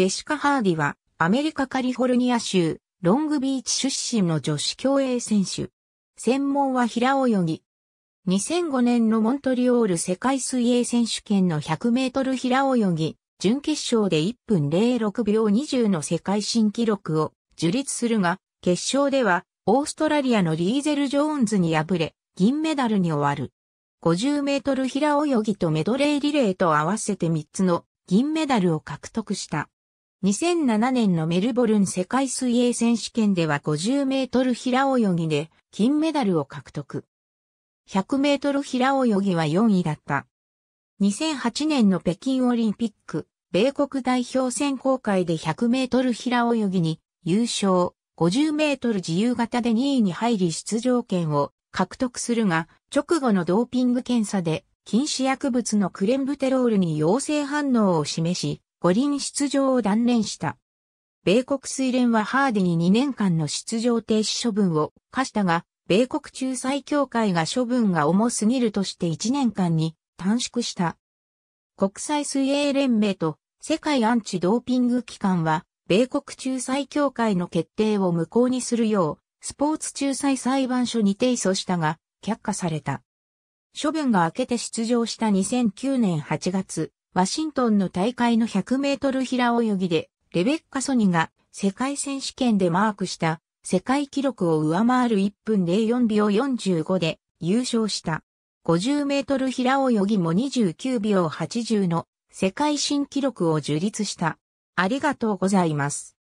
ジェシカ・ハーディは、アメリカ・カリフォルニア州、ロングビーチ出身の女子競泳選手。専門は平泳ぎ。2005年のモントリオール世界水泳選手権の100メートル平泳ぎ、準決勝で1分06秒20の世界新記録を樹立するが、決勝ではオーストラリアのリーゼル・ジョーンズに敗れ、銀メダルに終わる。50メートル平泳ぎとメドレーリレーと合わせて3つの銀メダルを獲得した。2007年のメルボルン世界水泳選手権では50メートル平泳ぎで金メダルを獲得。100メートル平泳ぎは4位だった。2008年の北京オリンピック、米国代表選考会で100メートル平泳ぎに優勝、50メートル自由形で2位に入り出場権を獲得するが、直後のドーピング検査で禁止薬物のクレンブテロールに陽性反応を示し、五輪出場を断念した。米国水連はハーディに2年間の出場停止処分を課したが、米国仲裁協会が処分が重すぎるとして1年間に短縮した。国際水泳連盟と世界アンチドーピング機関は、米国仲裁協会の決定を無効にするよう、スポーツ仲裁裁判所に提訴したが、却下された。処分が明けて出場した2009年8月、ワシントンの大会の100メートル平泳ぎで、レベッカ・ソニが世界選手権でマークした世界記録を上回る1分04秒45で優勝した。50メートル平泳ぎも29秒80の世界新記録を樹立した。ありがとうございます。